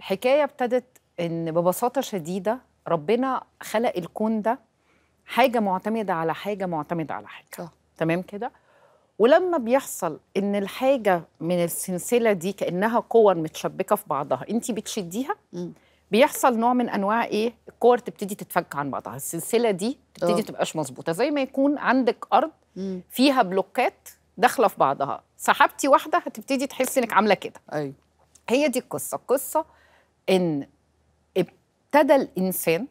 حكايه ابتدت ان ببساطه شديده ربنا خلق الكون ده حاجه معتمده على حاجه معتمده على حاجه صح. تمام كده ولما بيحصل ان الحاجه من السلسله دي كانها قوى متشبكه في بعضها انت بتشديها م. بيحصل نوع من انواع ايه الكور تبتدي تتفك عن بعضها السلسله دي تبتدي اه. تبقاش مظبوطه زي ما يكون عندك ارض فيها بلوكات داخله في بعضها سحبتي واحده هتبتدي تحسي انك عامله كده ايوه هي دي القصه القصه ان ابتدى الانسان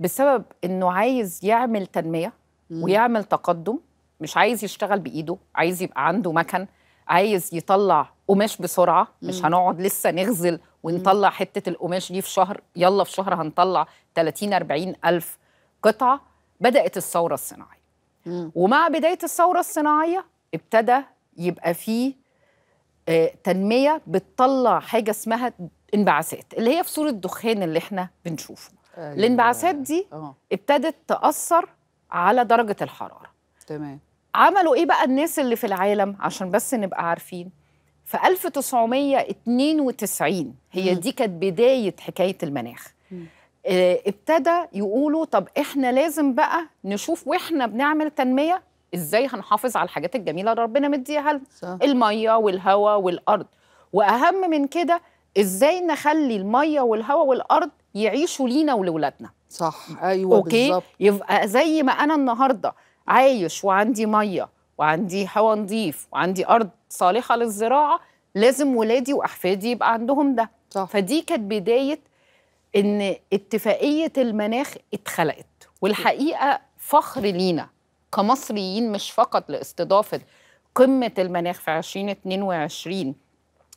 بسبب انه عايز يعمل تنميه ويعمل تقدم مش عايز يشتغل بايده عايز يبقى عنده مكن عايز يطلع قماش بسرعه مش هنقعد لسه نغزل ونطلع حته القماش دي في شهر يلا في شهر هنطلع 30 40 الف قطعه بدات الثوره الصناعيه ومع بدايه الثوره الصناعيه ابتدى يبقى فيه آه، تنميه بتطلع حاجه اسمها انبعاثات اللي هي في صوره دخان اللي احنا بنشوفه أيوة. الانبعاثات دي أوه. ابتدت تاثر على درجه الحراره تمام عملوا ايه بقى الناس اللي في العالم عشان بس نبقى عارفين في 1992 هي م. دي كانت بدايه حكايه المناخ اه ابتدى يقولوا طب احنا لازم بقى نشوف واحنا بنعمل تنميه ازاي هنحافظ على الحاجات الجميله اللي ربنا مديها لنا الميه والهواء والارض واهم من كده ازاي نخلي الميه والهواء والارض يعيشوا لينا ولولادنا صح ايوه أوكي؟ يبقى زي ما انا النهارده عايش وعندي ميه وعندي هواء نظيف وعندي ارض صالحه للزراعه لازم ولادي واحفادي يبقى عندهم ده صح. فدي كانت بدايه ان اتفاقيه المناخ اتخلقت والحقيقه فخر لينا كمصريين مش فقط لاستضافه قمه المناخ في 2022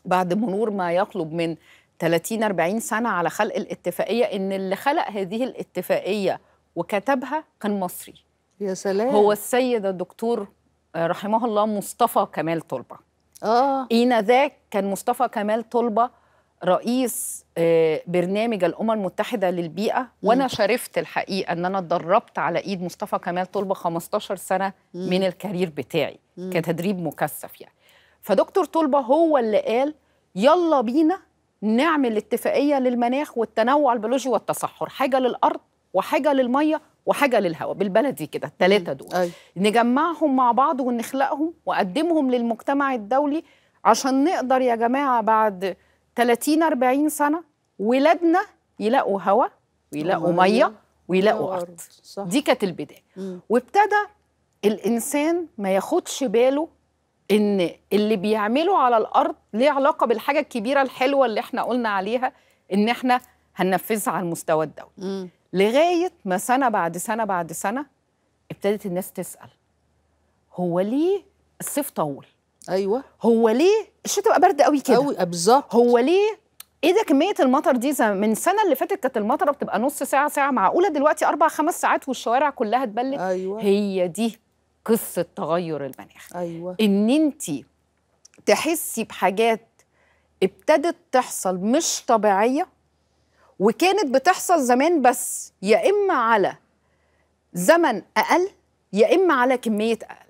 بعد مرور ما يقلب من 30 40 سنه على خلق الاتفاقيه ان اللي خلق هذه الاتفاقيه وكتبها كان مصري يا سلام هو السيد الدكتور آه، رحمه الله مصطفى كمال طلبه اه ذاك كان مصطفى كمال طلبه رئيس آه، برنامج الامم المتحده للبيئه وانا شرفت الحقيقه ان انا اتدربت على ايد مصطفى كمال طلبه 15 سنه من الكارير بتاعي كتدريب مكثف يعني فدكتور طلبه هو اللي قال يلا بينا نعمل اتفاقيه للمناخ والتنوع البيولوجي والتصحر حاجه للارض وحاجه للميه وحاجه للهواء بالبلدي كده الثلاثه دول أي. أيوه. نجمعهم مع بعض ونخلقهم وقدمهم للمجتمع الدولي عشان نقدر يا جماعه بعد 30 40 سنه ولادنا يلاقوا هواء ويلاقوا ميه ويلاقوا ارض صح. دي كانت البدايه وابتدى الانسان ما ياخدش باله ان اللي بيعمله على الارض ليه علاقه بالحاجه الكبيره الحلوه اللي احنا قلنا عليها ان احنا هننفذها على المستوى الدولي لغايه ما سنه بعد سنه بعد سنه ابتدت الناس تسال هو ليه الصيف طول ايوه هو ليه الشتاء بقى برد قوي كده قوي آه، بالظبط هو ليه ايه ده كميه المطر دي من السنه اللي فاتت كانت المطره بتبقى نص ساعه ساعه معقوله دلوقتي اربع خمس ساعات والشوارع كلها اتبلت أيوة. هي دي قصه تغير المناخ ايوه ان انت تحسي بحاجات ابتدت تحصل مش طبيعيه وكانت بتحصل زمان بس يا اما على زمن اقل يا اما على كميه اقل